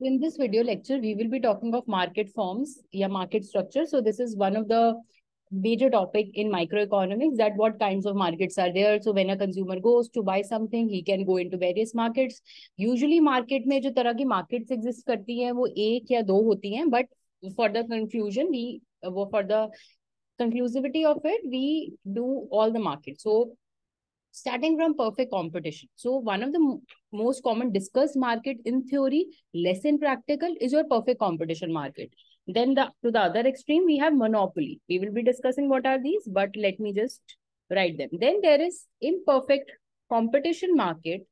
in this video lecture, we will be talking of market forms, yeah, market structure. So this is one of the major topic in microeconomics that what kinds of markets are there. So when a consumer goes to buy something, he can go into various markets. Usually market mein jo tarah ki markets exist karti hain wo ek ya do hoti hain but for the confusion we for the conclusivity of it we do all the markets. So starting from perfect competition. So one of the most common discussed market in theory, less in practical is your perfect competition market. Then the, to the other extreme, we have monopoly. We will be discussing what are these, but let me just write them. Then there is imperfect competition market.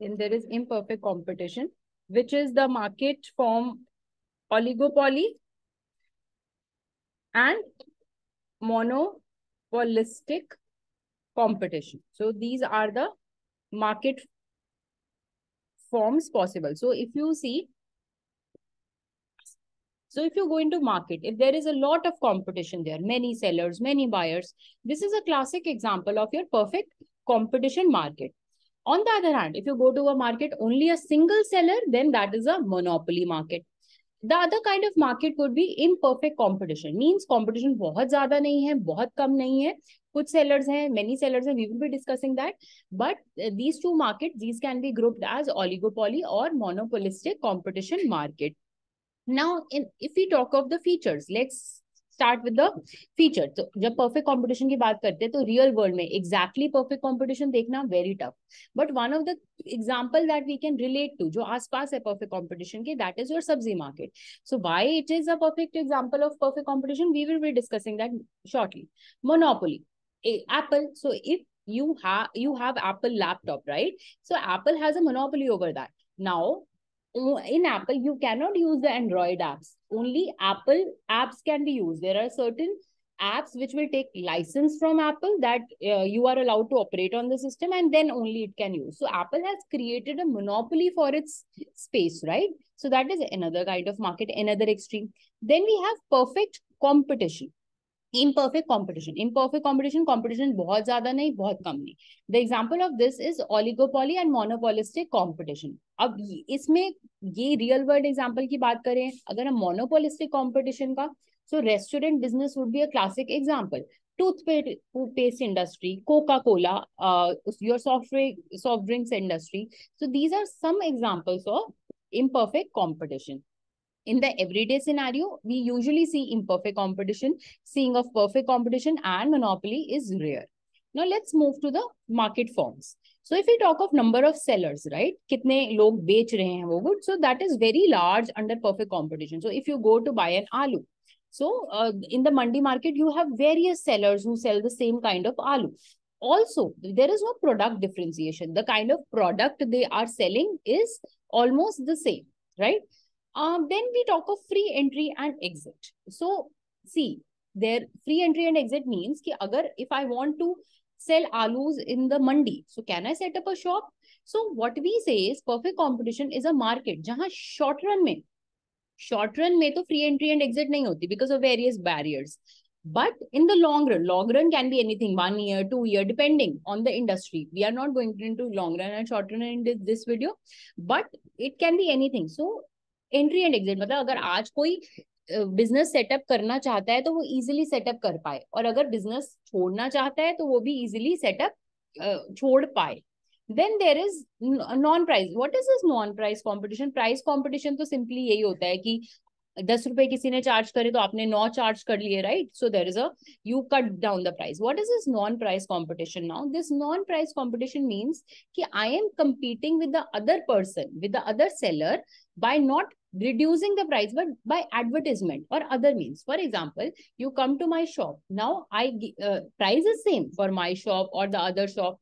Then there is imperfect competition, which is the market form oligopoly and monopolistic competition. So these are the market forms possible. So if you see, so if you go into market, if there is a lot of competition there, many sellers, many buyers, this is a classic example of your perfect competition market. On the other hand, if you go to a market, only a single seller, then that is a monopoly market. The other kind of market would be in perfect competition means competition बहुत ज्यादा नहीं है बहुत कम नहीं है कुछ sellers हैं मेनी सेलर्स हैं we will be discussing that but these two market these can be grouped as oligopoly और monopolistic competition market now in if we talk of the features let's start with the feature तो जब perfect competition की बात करते हैं तो real world में exactly perfect competition देखना very tough but one of the example that we can relate to जो आसपास है परफेक्ट कंपटीशन के that is your sabzi market so why it is a perfect example of perfect competition we will be discussing that shortly monopoly Apple so if you have you have apple laptop right so apple has a monopoly over that now in Apple, you cannot use the Android apps. Only Apple apps can be used. There are certain apps which will take license from Apple that uh, you are allowed to operate on the system and then only it can use. So Apple has created a monopoly for its space, right? So that is another kind of market, another extreme. Then we have perfect competition. Imperfect competition imperfect competition competition बहुत ज्यादा नहीं बहुत कम नहीं the example of this is oligopoly and monopolistic competition अब इसमें ये real world example की बात करें अगर हम मोनोपोलिस्टिक कॉम्पिटिशन का so restaurant business would be a classic example toothpaste industry Coca Cola your software soft drinks industry so these are some examples of imperfect competition in the everyday scenario, we usually see imperfect competition. Seeing of perfect competition and monopoly is rare. Now let's move to the market forms. So if we talk of number of sellers, right? कितने लोग बेच रहे हैं वो good. So that is very large under perfect competition. So if you go to buy an aloo, so uh, in the mandi market, you have various sellers who sell the same kind of aloo. Also, there is no product differentiation. The kind of product they are selling is almost the same, right? Um, then we talk of free entry and exit. So see, there free entry and exit means ki agar if I want to sell aloo's in the mandi, so can I set up a shop? So what we say is perfect competition is a market जहाँ short run में short run may to free entry and exit नहीं होती because of various barriers. But in the long run, long run can be anything, one year, two year, depending on the industry. We are not going into long run and short run in this video, but it can be anything. So entry and exit मतलब अगर आज कोई business setup करना चाहता है तो वो easily setup कर पाए और अगर बिजनेस छोड़ना चाहता है तो वो भी इजिली सेटअप छोड़ पाए then there is non price what is is non price competition price competition तो सिंपली यही होता है कि दस रुपए किसी ने चार्ज करे तो आपने नौ चार्ज कर लिए right so there is a you cut down the price what is this non price competition now this non price competition means कि I am competing with the other person with the other seller by not reducing the price but by advertisement or other means for example you come to my shop now i uh, price is same for my shop or the other shop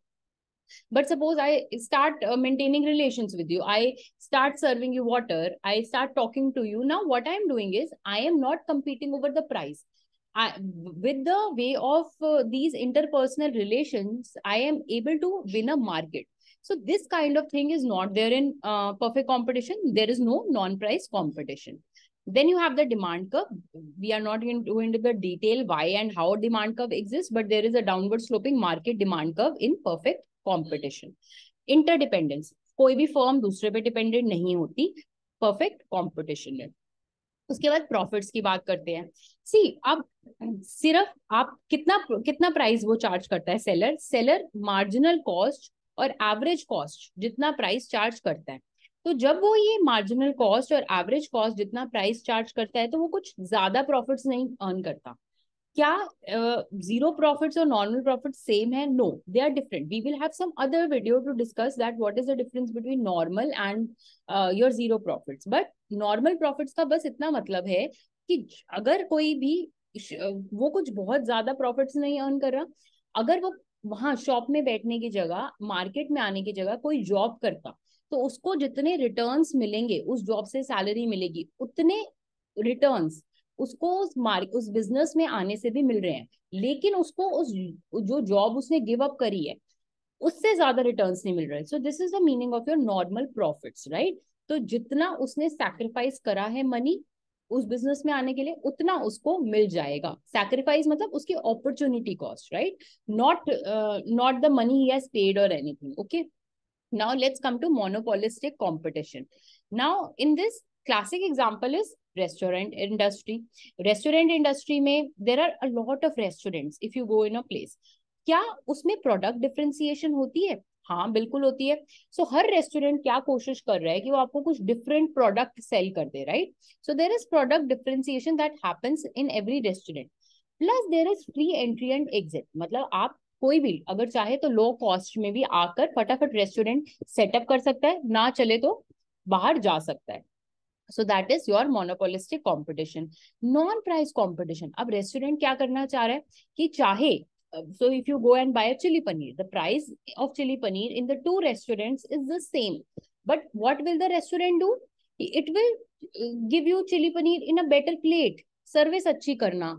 but suppose i start uh, maintaining relations with you i start serving you water i start talking to you now what i am doing is i am not competing over the price I, with the way of uh, these interpersonal relations i am able to win a market So this kind of thing is not there in uh, perfect competition. There is no non-price competition. Then you have the demand curve. We are not going to go into the detail why and how demand curve exists, but there is a downward sloping market demand curve in perfect competition. Interdependence. कोई भी firm दूसरे पे dependent नहीं होती perfect competition है उसके बाद profits की बात करते हैं सी अब सिर्फ आप कितना कितना प्राइस वो चार्ज करता है सेलर सेलर मार्जिनल कॉस्ट और एवरेज कॉस्ट जितना प्राइस चार्ज करता है तो जब वो ये मार्जिनल कॉस्ट और एवरेज कॉस्ट जितना प्राइस चार्ज करता है तो वो कुछ ज्यादा प्रॉफिट्स नहीं अर्न करता क्या जीरो प्रॉफिट्स और नॉर्मल प्रॉफिट सेम है no they are different we will have some other video to discuss that what is the difference between normal and your zero profits but normal profits का बस इतना मतलब है कि अगर कोई भी वो कुछ बहुत ज्यादा प्रॉफिट्स नहीं अर्न कर रहा अगर वो वहां शॉप में बैठने की जगह मार्केट में आने की जगह कोई जॉब करता तो उसको जितने रिटर्न्स मिलेंगे उस जॉब से सैलरी मिलेगी उतने रिटर्न्स उसको उस मार्क उस बिजनेस में आने से भी मिल रहे हैं लेकिन उसको उस जो जॉब उसने गिव अप करी है उससे ज्यादा रिटर्न नहीं मिल रहे so this is the meaning of your normal profit right तो जितना उसने सैक्रिफाइस करा है मनी उस बिजनेस में आने के लिए उतना उसको मिल जाएगा सैक्रिफाइस मतलब उसकी opportunity cost right not not the money he has paid और anything okay now let's come to monopolistic competition now in this classic example is restaurant industry restaurant industry में there are a lot of restaurants if you go in a place क्या उसमें product differentiation होती है हाँ बिल्कुल होती है सो so, हर restaurant क्या कोशिश कर रहा है कि वो आपको कुछ डिफरेंट प्रोडक्ट सेल कर दे right so there is product differentiation that happens in every restaurant plus there is free entry and exit मतलब आप कोई भी अगर चाहे तो लो कॉस्ट में भी आकर फटाफट रेस्टोरेंट सेटअप कर सकता है ना चले तो बाहर जा सकता है so that is your monopolistic competition non price competition अब रेस्टोरेंट क्या करना चाह रहा है कि चाहे so if you go and buy a chili paneer the price of chili paneer in the two restaurants is the same but what will the restaurant do it will give you chili paneer in a better plate service achhi karna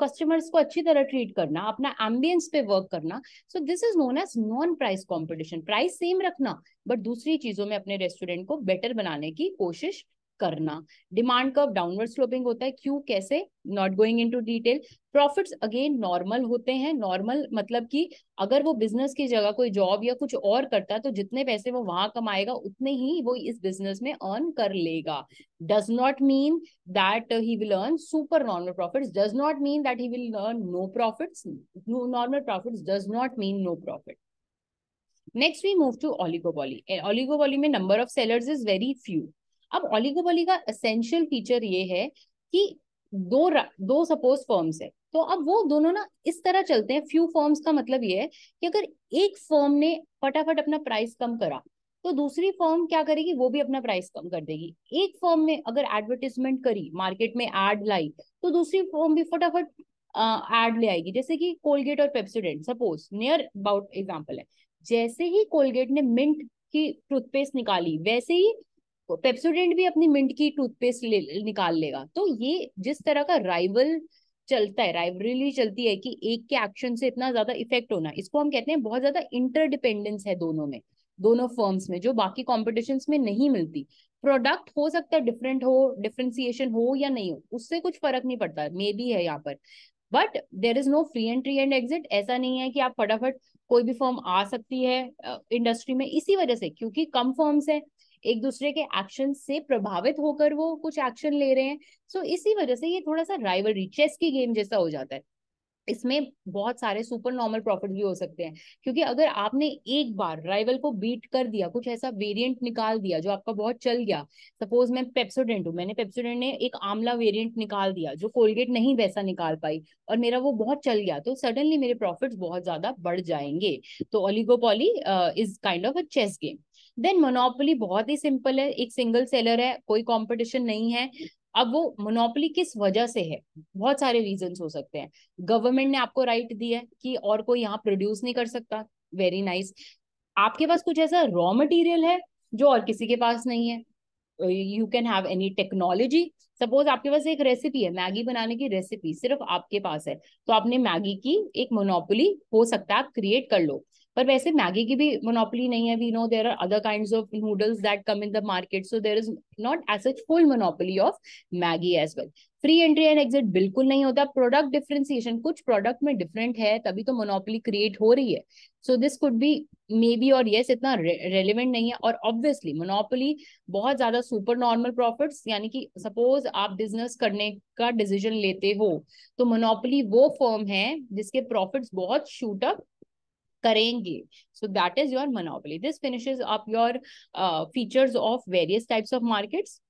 customers uh, को अच्छी तरह treat करना अपना ambience पे work करना so this is known as non price competition price same रखना but दूसरी चीजों में अपने रेस्टोरेंट को बेटर बनाने की कोशिश करना डिमांड कर्व डाउनवर्ड स्लोपिंग होता है क्यों कैसे not going into detail profits again normal होते हैं नॉर्मल मतलब कि अगर वो बिजनेस की जगह कोई जॉब या कुछ और करता है तो जितने पैसे वो वहां कमाएगा उतने ही वो इस बिजनेस में अर्न कर लेगा does not mean that he will earn super normal profits does not mean that he will earn no profits normal profits does not mean no profit next we move to oligopoly eh, oligopoly mein number of sellers is very few अब ऑलिगोबली का essential feature ये है कि दो दो suppose forms है तो अब वो दोनों ना इस तरह चलते हैं फ्यू फॉर्म्स का मतलब ये है कि अगर एक फॉर्म ने फटाफट अपना प्राइस कम करा तो दूसरी फॉर्म क्या करेगी वो भी अपना प्राइस कम कर देगी एक फॉर्म ने अगर एडवर्टीजमेंट करी मार्केट में एड लाई तो दूसरी फॉर्म भी फटाफट एड ले आएगी जैसे कि कोलगेट और Pepsodent suppose near about example है जैसे ही कोलगेट ने मिंट की टूथपेस्ट निकाली वैसे ही आपको पेप्सोडेंट भी अपनी मिंट की टूथपेस्ट ले, निकाल लेगा तो ये जिस तरह का राइवल चलता है राइवरली चलती है कि एक के एक्शन से इतना ज्यादा इफेक्ट होना इसको हम कहते हैं बहुत ज्यादा इंटरडिपेंडेंस है दोनों में दोनों फर्म्स में जो बाकी कॉम्पिटिशन में नहीं मिलती प्रोडक्ट हो सकता है डिफरेंट हो डिफ्रेंसिएशन हो या नहीं हो उससे कुछ फर्क नहीं पड़ता मे बी है यहाँ पर but there is no free entry and exit ऐसा नहीं है कि आप फटाफट कोई भी फॉर्म आ सकती है इंडस्ट्री में इसी वजह से क्योंकि कम फॉर्म्स हैं एक दूसरे के एक्शन से प्रभावित होकर वो कुछ एक्शन ले रहे हैं सो so, इसी वजह से ये थोड़ा सा राइवलरी चेस की गेम जैसा हो जाता है इसमें बहुत सारे सुपर नॉर्मल प्रॉफिट भी हो सकते हैं क्योंकि अगर आपने एक बार राइवल को बीट कर दिया कुछ ऐसा वेरिएंट निकाल दिया जो आपका बहुत चल गया सपोज मैं पेप्सोडेंट हूँ मैंने पेप्सोडेंट ने एक आमला वेरिएंट निकाल दिया जो कोलगेट नहीं वैसा निकाल पाई और मेरा वो बहुत चल गया तो सडनली मेरे प्रॉफिट बहुत ज्यादा बढ़ जाएंगे तो oligopoly is kind of a chess game then monopoly बहुत ही सिंपल है एक सिंगल सेलर है कोई कॉम्पिटिशन नहीं है अब वो मोनोपोली किस वजह से है बहुत सारे रीजन हो सकते हैं गवर्नमेंट ने आपको राइट दिया है कि और कोई यहाँ प्रोड्यूस नहीं कर सकता वेरी नाइस nice. आपके पास कुछ ऐसा रॉ मटेरियल है जो और किसी के पास नहीं है you can have any technology suppose आपके पास एक रेसिपी है मैगी बनाने की रेसिपी सिर्फ आपके पास है तो आपने मैगी की एक मोनोपोली हो सकता है आप क्रिएट कर लो पर वैसे मैगी की भी मोनोपली नहीं है we know there are other kind of noodles that come in the market so there is not as such full monopoly of Maggi as well free entry and exit बिल्कुल नहीं होता product differentiation कुछ product में different है तभी तो monopoly create हो रही है so this could be may be और येस इतना रेलिवेंट नहीं है और ऑब्वियसली मोनोपली बहुत ज्यादा सुपर नॉर्मल प्रॉफिट यानी कि सपोज आप बिजनेस करने का डिसीजन लेते हो तो मोनोपली वो फर्म है जिसके प्रॉफिट बहुत shoot up So that is your monopoly. This finishes up your uh, features of various types of markets.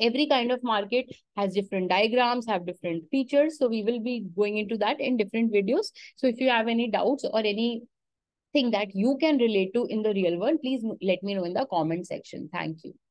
Every kind of market has different diagrams, have different features. So we will be going into that in different videos. So if you have any doubts or any thing that you can relate to in the real world, please let me know in the comment section. Thank you.